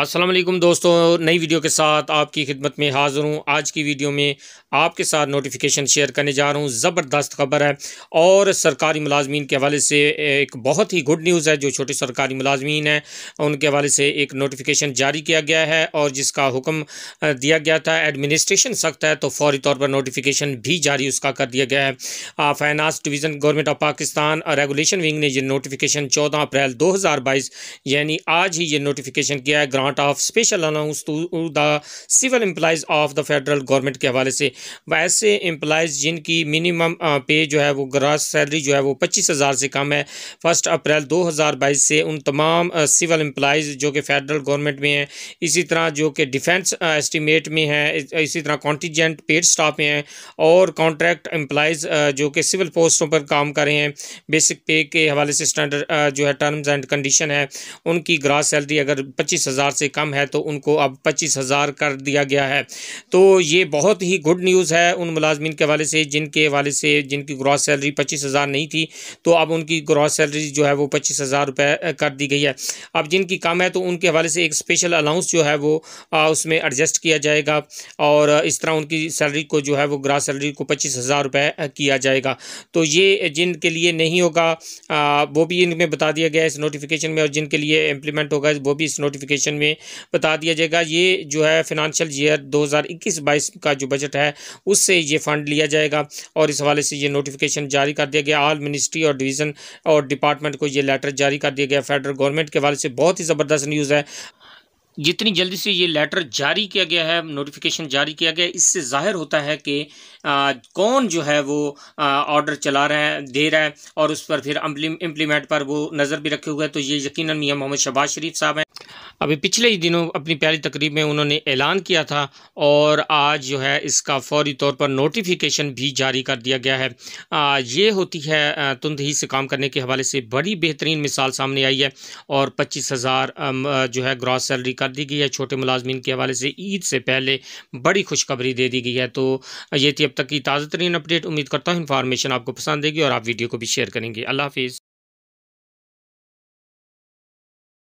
असलम दोस्तों नई वीडियो के साथ आपकी खिदमत में हाज़िर हूँ आज की वीडियो में आपके साथ नोटिफिकेशन शेयर करने जा रहा हूँ ज़बरदस्त खबर है और सरकारी मुलाजमीन के हवाले से एक बहुत ही गुड न्यूज़ है जो छोटे सरकारी मुलाजमीन हैं उनके हवाले से एक नोटिफिकेशन जारी किया गया है और जिसका हुक्म दिया गया था एडमिनिस्ट्रेशन सख्त है तो फौरी तौर पर नोटिफिकेशन भी जारी उसका कर दिया गया है finance division government of Pakistan regulation wing ने यह नोटिफिकेशन चौदह अप्रैल दो यानी आज ही ये नोटिफिकेशन किया है ground not of special announce to the civil employees of the federal government के हवाले से वैसे एम्प्लाइज जिनकी मिनिमम पे जो है वो ग्रास सैलरी जो है वो पच्चीस हज़ार से कम है फर्स्ट अप्रैल दो हज़ार बाईस से उन तमाम सिविल एम्प्लाइज जो कि फेडरल गवर्नमेंट में हैं इसी तरह जो कि डिफेंस एस्टिमेट में हैं इसी तरह कॉन्टीजेंट पेड स्टाफ में हैं और कॉन्ट्रैक्ट एम्प्लाइज जो कि सिविल पोस्टों पर काम कर रहे हैं बेसिक पे के हवाले से स्टैंडर्ड जो है टर्म्स एंड कंडीशन है उनकी ग्रास सैलरी अगर पच्चीस हज़ार से कम है तो उनको अब पच्चीस हज़ार कर दिया गया है तो ये बहुत ही गुड न्यूज़ है उन मुलाजमिन के हवाले से जिनके हवाले से जिनकी ग्रॉस सैलरी पच्चीस हज़ार नहीं थी तो अब उनकी ग्रॉस सैलरी जो है वो पच्चीस हज़ार रुपये कर दी गई है अब जिनकी कम है तो उनके हवाले से एक स्पेशल अलाउंस जो है वो आ, उसमें एडजस्ट किया जाएगा और इस तरह उनकी सैलरी को जो है वो ग्रॉस सैलरी को पच्चीस हज़ार रुपये किया जाएगा तो ये जिनके लिए नहीं होगा वो भी इनमें बता दिया गया इस नोटिफिकेशन में और जिनके लिए इम्प्लीमेंट होगा वो भी इस नोटिफिकेशन में में बता दिया जाएगा ये जो है फिनंशियल ईयर 2021-22 का जो बजट है उससे ये फंड लिया जाएगा और इस हवाले से ये नोटिफिकेशन जारी कर दिया गया आल मिनिस्ट्री और डिवीज़न और डिपार्टमेंट को ये लेटर जारी कर दिया गया फेडरल गवर्नमेंट के हवाले से बहुत ही ज़बरदस्त न्यूज़ है जितनी जल्दी से ये लेटर जारी किया गया है नोटिफिकेशन जारी किया गया इससे जाहिर होता है कि आ, कौन जो है वो ऑर्डर चला रहा है दे रहा है और उस पर फिर इम्प्लीमेंट पर वो नज़र भी रखे हुए हैं तो ये यकीनन मियाँ मोहम्मद शबाज शरीफ साहब हैं अभी पिछले ही दिनों अपनी प्यारी तकरीब में उन्होंने ऐलान किया था और आज जो है इसका फौरी तौर पर नोटिफिकेशन भी जारी कर दिया गया है आ, ये होती है तुंद ही से काम करने के हवाले से बड़ी बेहतरीन मिसाल सामने आई है और पच्चीस हज़ार जो है ग्रॉस सैलरी कर दी गई है छोटे मुलाजमीन के हवाले से ईद से पहले बड़ी खुशखबरी दे दी गई है तो ये थी अब तक की ताज़ा तरीन अपडेट उम्मीद करता हूँ इन्फॉर्मेशन आपको पसंद देगी और आप वीडियो को भी शेयर करेंगे अल्लाह हाफिज़